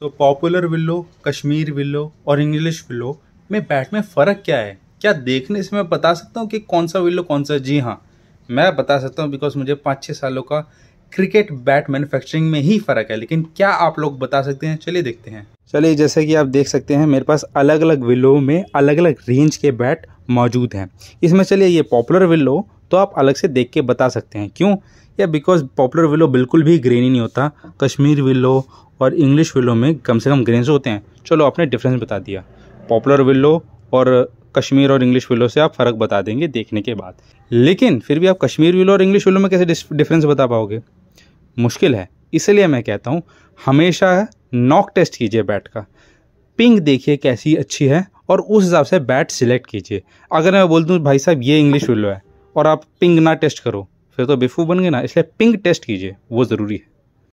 तो popular willow Kashmir willow और English willow में बैट में फ़र्क क्या है क्या देखने से मैं बता सकता हूँ कि कौन सा विल्लो कौन सा जी हाँ मैं बता सकता हूँ बिकॉज मुझे पाँच छः सालों का क्रिकेट बैट मैन्युफैक्चरिंग में ही फ़र्क है लेकिन क्या आप लोग बता सकते हैं चलिए देखते हैं चलिए जैसे कि आप देख सकते हैं मेरे पास अलग अलग विलो में अलग अलग रेंज के बैट मौजूद हैं इसमें चलिए ये पॉपुलर विलो तो आप अलग से देख के बता सकते हैं क्यों या बिकॉज पॉपुलर विलो बिल्कुल भी ही नहीं होता कश्मीर विलो और इंग्लिश विलो में कम से कम ग्रेन्स होते हैं चलो आपने डिफरेंस बता दिया पॉपुलर विलो और कश्मीर और इंग्लिश विलो से आप फ़र्क बता देंगे देखने के बाद लेकिन फिर भी आप कश्मीर विलो और इंग्लिश विलो में कैसे डिफरेंस बता पाओगे मुश्किल है इसलिए मैं कहता हूँ हमेशा नॉक टेस्ट कीजिए बैट का पिंक देखिए कैसी अच्छी है और उस हिसाब से बैट सिलेक्ट कीजिए अगर मैं बोल दूँ भाई साहब ये इंग्लिश विलो है और आप पिंग ना टेस्ट करो फिर तो बेफू बन गए ना इसलिए पिंग टेस्ट कीजिए वो ज़रूरी है